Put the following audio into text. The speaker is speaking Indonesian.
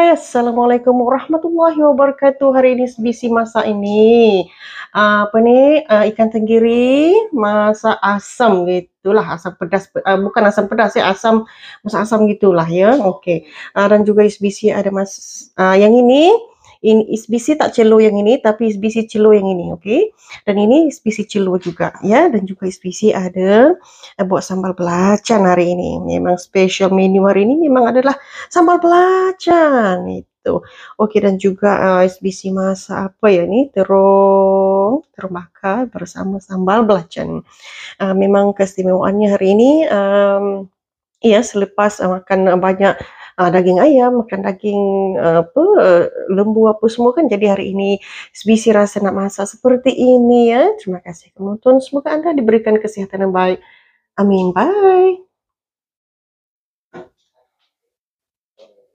guys. Assalamualaikum warahmatullahi wabarakatuh. Hari ini sebisi masak ini. Apa ni? Eh, ikan tenggiri masak asam gitulah. Asam pedas. Eh, bukan asam pedas ya. Asam masak asam gitulah ya. Okey. Eh, dan juga sebisi ada mas yang ini. in SBC tak celo yang ini tapi SBC celo yang ini oke dan ini SBC celo juga ya dan juga SBC ada eh, buat sambal belacan hari ini memang special menu hari ini memang adalah sambal belacan itu oke dan juga uh, eh, SBC masa apa ya ni terong terong bakar bersama sambal belacan uh, memang keistimewaannya hari ini um, Iya, selepas eh, makan banyak uh, daging ayam, makan daging uh, apa lembu apa semua kan. Jadi hari ini sebisi rasa nak masak seperti ini ya. Terima kasih penonton. Semoga Anda diberikan kesehatan yang baik. Amin. Bye.